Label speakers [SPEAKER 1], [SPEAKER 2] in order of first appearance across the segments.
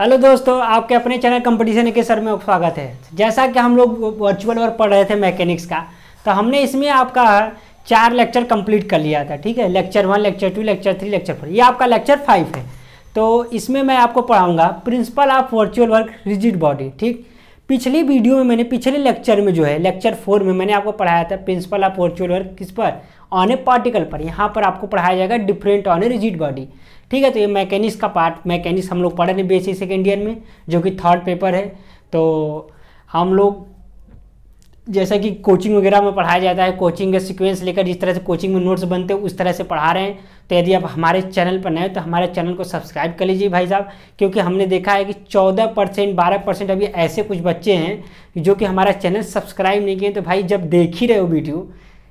[SPEAKER 1] hello दोस्तों आपके अपने चैनल कंपटीशन के सर में स्वागत है जैसा कि हम लोग वर्चुअल वर्क पढ़ रहे थे मैकेनिक्स का तो हमने इसमें आपका चार लेक्चर कंप्लीट कर लिया था ठीक है lecture one lecture two lecture three lecture four ये आपका लेक्चर फाइव है तो इसमें मैं आपको पढ़ाऊँगा principle of virtual work rigid body ठीक पिछली वीडियो में मैंने पिछले लेक्चर में जो है लेक्चर फोर में मैंने आपको पढ़ाया था प्रिंसिपल ऑफ वर्चुअल वर्क किस पर ऑन ए पार्टिकल पर यहाँ पर आपको पढ़ाया जाएगा different on a rigid body ठीक है तो ये मैकेनिक्स का पार्ट मैकेनिक्स हम लोग पढ़े रहे बेसिक सेकेंड ईयर में जो कि थर्ड पेपर है तो हम लोग जैसा कि कोचिंग वगैरह में पढ़ाया जाता है कोचिंग का सीक्वेंस लेकर जिस तरह से कोचिंग में नोट्स बनते हैं उस तरह से पढ़ा रहे हैं तो यदि आप हमारे चैनल पर नए हो तो हमारे चैनल को सब्सक्राइब कर लीजिए भाई साहब क्योंकि हमने देखा है कि चौदह परसेंट बारह परसेंट अभी ऐसे कुछ बच्चे हैं जो कि हमारा चैनल सब्सक्राइब नहीं किए तो भाई जब देख ही रहे हो वीडियो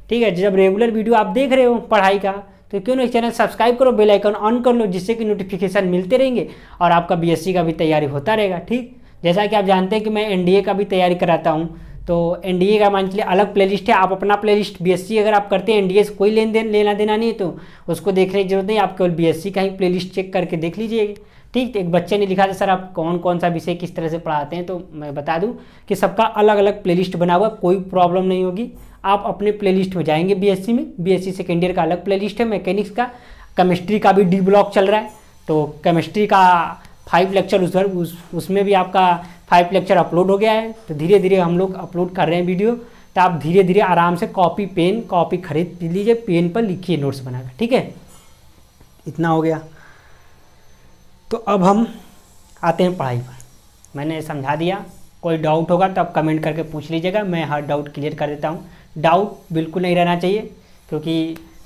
[SPEAKER 1] ठीक है जब रेगुलर वीडियो आप देख रहे हो पढ़ाई का तो क्यों ना इस चैनल सब्सक्राइब करो बेल आइकन ऑन कर लो जिससे कि नोटिफिकेशन मिलते रहेंगे और आपका बीएससी का भी तैयारी होता रहेगा ठीक जैसा कि आप जानते हैं कि मैं एनडीए का भी तैयारी कराता हूँ तो एनडीए का मान चलिए अलग प्लेलिस्ट है आप अपना प्लेलिस्ट बीएससी अगर आप करते हैं एनडीए से कोई लेन देन लेना देना नहीं है तो उसको देखने की जरूरत नहीं आप केवल बीएससी का ही प्लेलिस्ट चेक करके देख लीजिएगा ठीक एक बच्चे ने लिखा था सर आप कौन कौन सा विषय किस तरह से पढ़ाते हैं तो मैं बता दूं कि सबका अलग अलग प्लेलिस्ट बना हुआ कोई प्रॉब्लम नहीं होगी आप अपने प्लेलिस्ट में जाएंगे बीएससी में बीएससी सेकेंड ईयर का अलग प्लेलिस्ट है मैकेनिक्स का केमिस्ट्री का भी डी ब्लॉक चल रहा है तो केमिस्ट्री का फाइव लेक्चर उस, उस उसमें भी आपका फाइव लेक्चर अपलोड हो गया है तो धीरे धीरे हम लोग अपलोड कर रहे हैं वीडियो तो आप धीरे धीरे आराम से कॉपी पेन कॉपी खरीद लीजिए पेन पर लिखिए नोट्स बनाकर ठीक है इतना हो गया तो अब हम आते हैं पढ़ाई पर मैंने समझा दिया कोई डाउट होगा तो आप कमेंट करके पूछ लीजिएगा मैं हर डाउट क्लियर कर देता हूँ डाउट बिल्कुल नहीं रहना चाहिए क्योंकि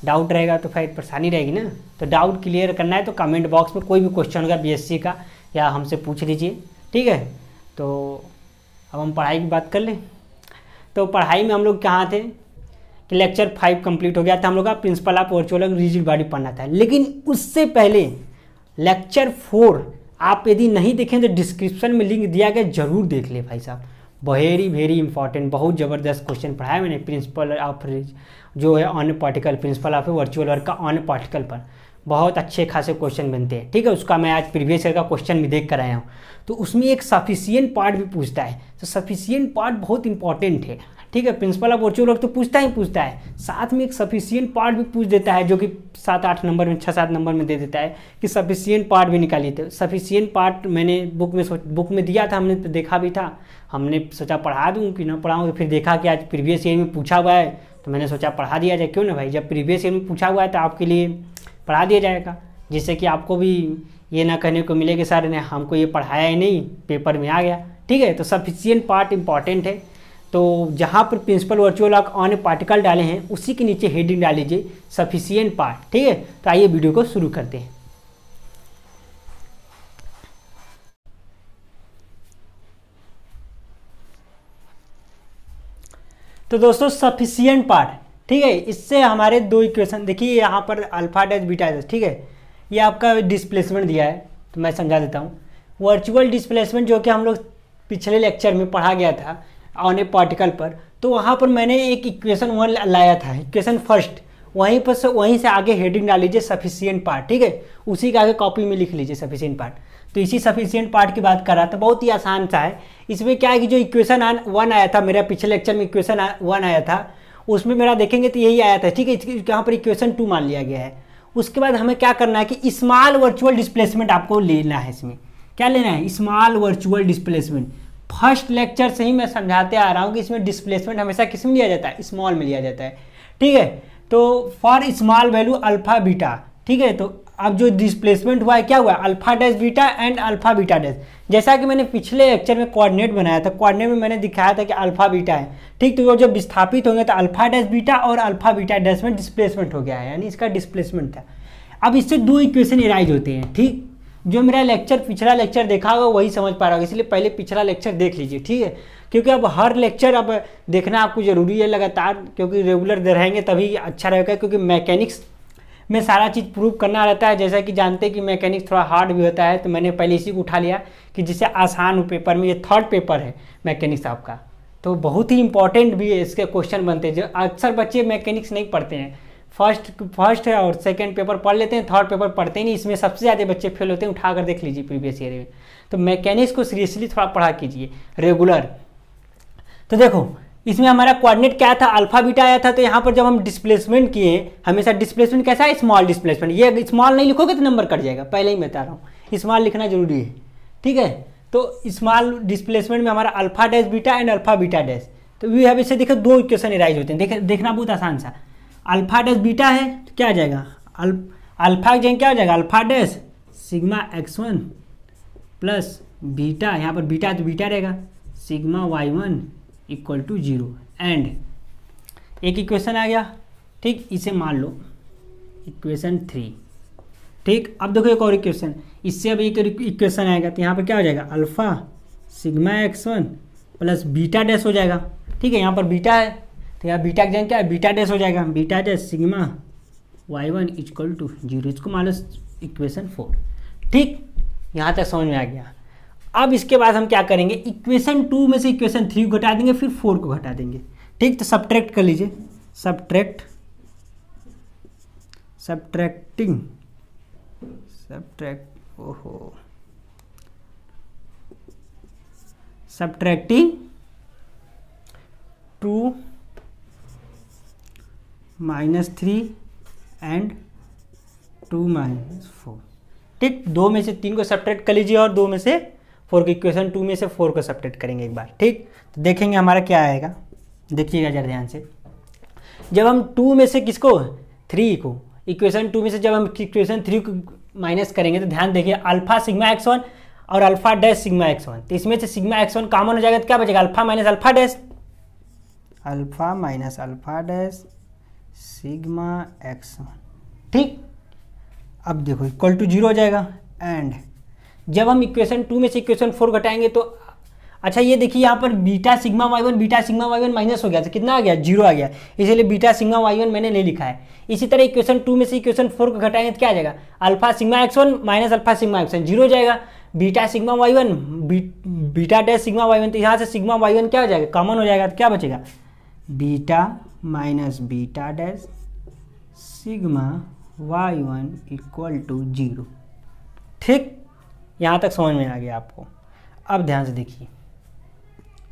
[SPEAKER 1] डाउट रहेगा तो फिर परेशानी रहेगी ना तो डाउट क्लियर करना है तो कमेंट बॉक्स में कोई भी क्वेश्चन होगा बीएससी का या हमसे पूछ लीजिए ठीक है तो अब हम पढ़ाई की बात कर लें तो पढ़ाई में हम लोग कहाँ थे कि लेक्चर फाइव कंप्लीट हो गया था हम लोग का principle of virtual rigid body पढ़ना था लेकिन उससे पहले लेक्चर फोर आप यदि नहीं देखें तो डिस्क्रिप्शन में लिंक दिया गया जरूर देख ले भाई साहब वेरी वेरी इंपॉर्टेंट बहुत ज़बरदस्त क्वेश्चन पढ़ाया मैंने प्रिंसिपल ऑफ जो है on particle principle of virtual work का ऑन पार्टिकल पर बहुत अच्छे खासे क्वेश्चन बनते हैं ठीक है उसका मैं आज प्रीवियस ईयर का क्वेश्चन भी देख कर आया हूँ तो उसमें एक सफिशियंट पार्ट भी पूछता है तो सफिशियंट पार्ट बहुत इंपॉर्टेंट है ठीक है प्रिंसिपल ऑफ वर्चुअल वर्क तो पूछता ही पूछता है साथ में एक सफिशियंट पार्ट भी पूछ देता है जो कि सात आठ नंबर में छः सात नंबर में दे देता है कि सफिशियंट पार्ट भी निकालिए थे सफिशियंट पार्ट मैंने बुक में बुक में दिया था हमने तो देखा भी था हमने सोचा पढ़ा दूँ कि ना पढ़ाऊँ तो फिर देखा कि आज प्रीवियस ईयर में पूछा हुआ है तो मैंने सोचा पढ़ा दिया जाए क्यों ना भाई जब प्रीवियस ईयर में पूछा हुआ है तो आपके लिए पढ़ा दिया जाएगा जिससे कि आपको भी ये ना कहने को मिले कि सर ने हमको ये पढ़ाया ही नहीं पेपर में आ गया ठीक है तो सफिशियंट पार्ट इंपॉर्टेंट है तो जहाँ पर प्रिंसिपल वर्चुअल आप ऑन पार्टिकल डाले हैं उसी के नीचे हेडिंग डाल लीजिए सफिशियंट पार्ट ठीक है तो आइए वीडियो को शुरू करते हैं तो दोस्तों सफिशियंट पार्ट ठीक है इससे हमारे दो इक्वेशन देखिए यहाँ पर अल्फा डैश बीटा डैश ठीक है ये आपका डिस्प्लेसमेंट दिया है तो मैं समझा देता हूँ वर्चुअल डिस्प्लेसमेंट जो कि हम लोग पिछले लेक्चर में पढ़ा गया था ऑन ए पार्टिकल पर तो वहाँ पर मैंने एक इक्वेशन वन लाया था इक्वेशन फर्स्ट वहीं पर से वहीं से आगे हेडिंग डाल लीजिए सफिशियंट पार्ट ठीक है उसी के आगे कॉपी में लिख लीजिए सफिशियंट पार्ट तो इसी सफिशियंट पार्ट की बात कर रहा था बहुत ही आसान सा है इसमें क्या है कि जो इक्वेशन वन आया था मेरा पिछले लेक्चर में इक्वेशन वन आया था उसमें मेरा देखेंगे तो यही आया था ठीक है यहाँ पर इक्वेशन टू मान लिया गया है उसके बाद हमें क्या करना है कि स्मॉल वर्चुअल डिस्प्लेसमेंट आपको लेना है इसमें क्या लेना है small virtual displacement first lecture से ही मैं समझाते आ रहा हूँ कि इसमें डिस्प्लेसमेंट हमेशा किस में लिया जाता है स्मॉल में लिया जाता है ठीक है तो for small value alpha beta ठीक है तो अब जो डिस्प्लेसमेंट हुआ है क्या हुआ alpha dash beta and alpha beta dash जैसा कि मैंने पिछले लेक्चर में कोऑर्डिनेट बनाया था कोऑर्डिनेट में मैंने दिखाया था कि अल्फा बीटा है ठीक तो वो जब विस्थापित होंगे तो अल्फा डैश बीटा और अल्फा बीटा डैश में डिस्प्लेसमेंट हो गया है यानी इसका डिस्प्लेसमेंट था अब इससे दो इक्वेशन इराइज होते हैं ठीक जो मेरा लेक्चर पिछला लेक्चर देखा होगा वही समझ पा रहा होगा इसलिए पहले पिछला लेक्चर देख लीजिए ठीक है क्योंकि अब हर लेक्चर अब देखना आपको ज़रूरी है लगातार क्योंकि रेगुलर रहेंगे तभी अच्छा रहेगा क्योंकि मैकेनिक्स में सारा चीज़ प्रूव करना रहता है जैसा कि जानते हैं कि मैकेनिक्स थोड़ा हार्ड भी होता है तो मैंने पहले इसी को उठा लिया कि जिसे आसान हो पेपर में ये थर्ड पेपर है मैकेनिक्स आपका तो बहुत ही इंपॉर्टेंट भी है इसके क्वेश्चन बनते हैं जो अक्सर बच्चे मैकेनिक्स नहीं पढ़ते हैं फर्स्ट फर्स्ट है और सेकंड पेपर पढ़ लेते हैं थर्ड पेपर पढ़ते ही नहीं इसमें सबसे ज़्यादा बच्चे फेल होते हैं उठा कर देख लीजिए प्रीवियस ईयर में तो मैकेनिक्स को सीरियसली थोड़ा पढ़ा कीजिए रेगुलर तो देखो इसमें हमारा कोऑर्डिनेट क्या था अल्फा बीटा आया था तो यहाँ पर जब हम डिस्प्लेसमेंट किए हमेशा डिस्प्लेसमेंट कैसा है स्मॉल डिस्प्लेसमेंट ये स्मॉल नहीं लिखोगे तो नंबर कट जाएगा पहले ही बता रहा हूँ स्मॉल लिखना जरूरी है ठीक है तो स्मॉल डिस्प्लेसमेंट में हमारा alpha dash beta and alpha beta dash तो वी हैव देखो दो इक्वेशन इराइज होते हैं देख देखना बहुत आसान सा अल्फा डैश बीटा है तो क्या आ जाएगा अल्फा जैन क्या हो जाएगा alpha dash sigma x one plus beta यहाँ पर बीटा तो बीटा रहेगा sigma y one equal to zero and एक इक्वेशन आ गया ठीक इसे मान लो इक्वेशन थ्री ठीक अब देखो एक और इक्वेशन इससे अब एक इक्वेशन आएगा तो यहाँ पर क्या हो जाएगा alpha sigma x one plus beta dash हो जाएगा ठीक है यहाँ पर बीटा है तो यहाँ बीटा जन क्या है बीटा डैश हो जाएगा beta dash sigma y one equal to zero इसको मान लो इक्वेशन फोर ठीक यहाँ तक समझ में आ गया अब इसके बाद हम क्या करेंगे इक्वेशन टू में से इक्वेशन थ्री को घटा देंगे फिर फोर को घटा देंगे ठीक तो सब्ट्रैक्ट कर लीजिए सब्ट्रैक्ट सब्ट्रैक्टिंग सब्ट्रैक्ट ओहो subtracting minus three and two minus four ठीक दो में से तीन को सपरेट कर लीजिए और दो में से फोर की इक्वेशन टू में से फोर को सपरेट करेंगे एक बार ठीक तो देखेंगे हमारा क्या आएगा देखिएगा जरा ध्यान से जब हम टू में से किसको थ्री को इक्वेशन टू में से जब हम इक्वेशन थ्री को माइनस करेंगे तो ध्यान देखिए अल्फा सिग्मा एक्स वन और alpha dash sigma x one तो इसमें से सिग्मा एक्स वन कॉमन हो जाएगा तो क्या बचेगा alpha minus alpha dash alpha minus alpha dash sigma x ठीक अब देखो इक्वल टू जीरो हो जाएगा एंड जब हम इक्वेशन टू में से इक्वेशन फोर घटाएंगे तो अच्छा ये देखिए यहाँ पर beta sigma y one beta sigma y one minus हो गया था तो कितना आ गया जीरो आ गया इसीलिए बीटा सिग्मा वाई वन मैंने ले लिखा है इसी तरह इक्वेशन टू में से इक्वेशन फोर को घटाएंगे तो क्या आ जाएगा alpha sigma x one minus alpha sigma x one zero हो जाएगा beta sigma y one beta dash sigma y one तो यहाँ से सिग्मा वाई वन क्या हो जाएगा कॉमन हो जाएगा तो क्या बचेगा beta minus beta dash sigma y one equal to zero ठीक यहाँ तक समझ में आ गया आपको अब ध्यान से देखिए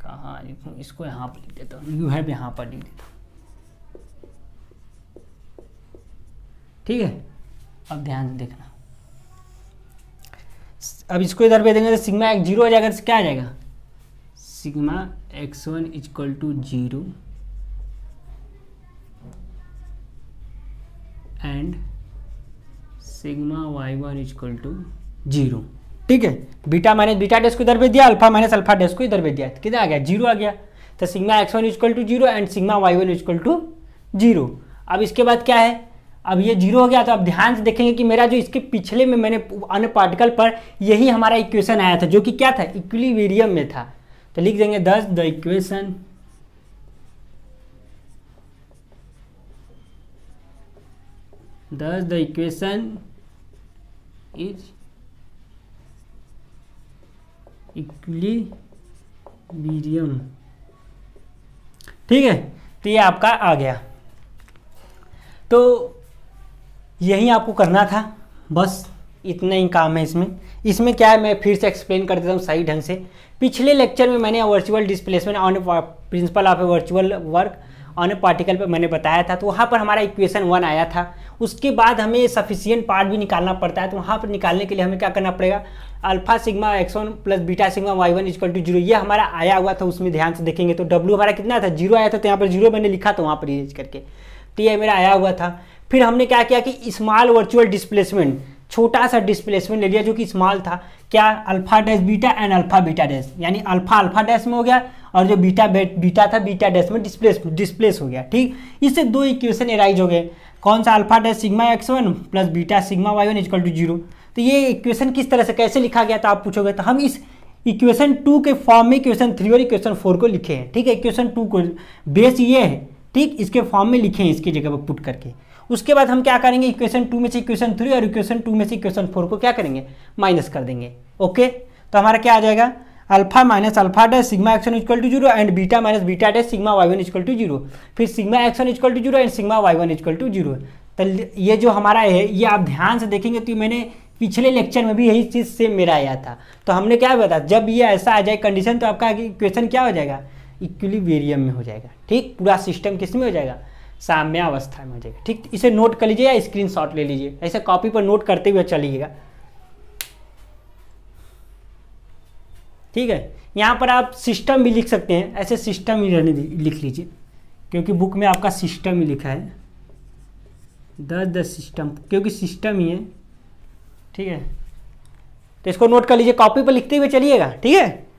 [SPEAKER 1] कहाँ लिखूँ इसको यहाँ पर लिख देता हूँ यू है यहाँ पर लिख देता हूँ ठीक है अब ध्यान से देखना अब इसको इधर पे देंगे तो सिग्मा एक जीरो हो जाएगा तो क्या आ जाएगा sigma x one equal to zero and sigma y one equal to zero ठीक है बीटा माइनस बीटा डेस्क को इधर भेज दिया अल्फा माइनस अल्फा डेस्क को इधर भेज दिया कितने आ गया जीरो आ गया तो sigma x one equal to zero and sigma y one equal to zero अब इसके बाद क्या है अब ये जीरो हो गया तो आप ध्यान से देखेंगे कि मेरा जो इसके पिछले में मैंने अन्य पार्टिकल पर यही हमारा इक्वेशन आया था जो कि क्या था इक्विलिवेरियम में था तो लिख देंगे thus the equation thus the equation is equilibrium ठीक है तो ये आपका आ गया तो यही आपको करना था बस इतना ही काम है इसमें इसमें क्या है मैं फिर से एक्सप्लेन कर देता हूँ सही ढंग से पिछले लेक्चर में मैंने virtual displacement on principle of a virtual work a particle पर मैंने बताया था तो वहाँ पर हमारा इक्वेशन वन आया था उसके बाद हमें सफिशियंट पार्ट भी निकालना पड़ता है तो वहाँ पर निकालने के लिए हमें क्या करना पड़ेगा alpha sigma x one plus beta sigma y one equal to zero ये हमारा आया हुआ था उसमें ध्यान से देखेंगे तो डब्ल्यू हमारा कितना था जीरो आया था तो यहाँ पर जीरो मैंने लिखा था तो वहाँ पर इरेज करके तो ये मेरा आया हुआ था फिर हमने क्या किया कि स्मॉल वर्चुअल डिस्प्लेसमेंट छोटा सा डिस्प्लेसमेंट ले लिया जो कि स्मॉल था क्या alpha dash beta and alpha beta dash यानी अल्फा अल्फा डैश में हो गया और जो बीटा बीटा था बीटा डैश में डिस्प्लेस डिस्प्लेस हो गया ठीक इससे दो इक्वेशन एराइज हो गए कौन सा alpha dash sigma x one plus beta sigma y one equal to zero तो ये इक्वेशन किस तरह से कैसे लिखा गया था आप पूछोगे तो हम इस इक्वेशन टू के फॉर्म में इक्वेशन थ्री और इक्वेशन फोर को लिखे हैं ठीक है इक्वेशन टू को बेस ये है ठीक इसके फॉर्म में लिखे हैं इसकी जगह पर पुट करके उसके बाद हम क्या करेंगे इक्वेशन टू में से इक्वेशन थ्री और इक्वेशन टू में से इक्वेशन फोर को क्या करेंगे माइनस कर देंगे ओके तो हमारा क्या आ जाएगा alpha minus alpha dash sigma x one equal to zero and beta minus beta dash sigma y one equal to zero फिर sigma x one equal to zero and sigma y one equal to zero तो ये जो हमारा है ये आप ध्यान से देखेंगे तो मैंने पिछले लेक्चर में भी यही चीज़ सेम मेरा आया था तो हमने क्या बताया जब ये ऐसा आ जाए कंडीशन तो आपका इक्वेशन क्या हो जाएगा इक्वली वेरियम में हो जाएगा ठीक पूरा सिस्टम किस में हो जाएगा साम्यावस्था में हो जाएगा ठीक इसे नोट कर लीजिए या स्क्रीनशॉट ले लीजिए ऐसे कॉपी पर नोट करते हुए चलिएगा ठीक है यहाँ पर आप सिस्टम भी लिख सकते हैं ऐसे सिस्टम ही रहने लिख लीजिए क्योंकि बुक में आपका सिस्टम ही लिखा है द द सिस्टम क्योंकि सिस्टम ही है ठीक है तो इसको नोट कर लीजिए कॉपी पर लिखते हुए चलिएगा ठीक है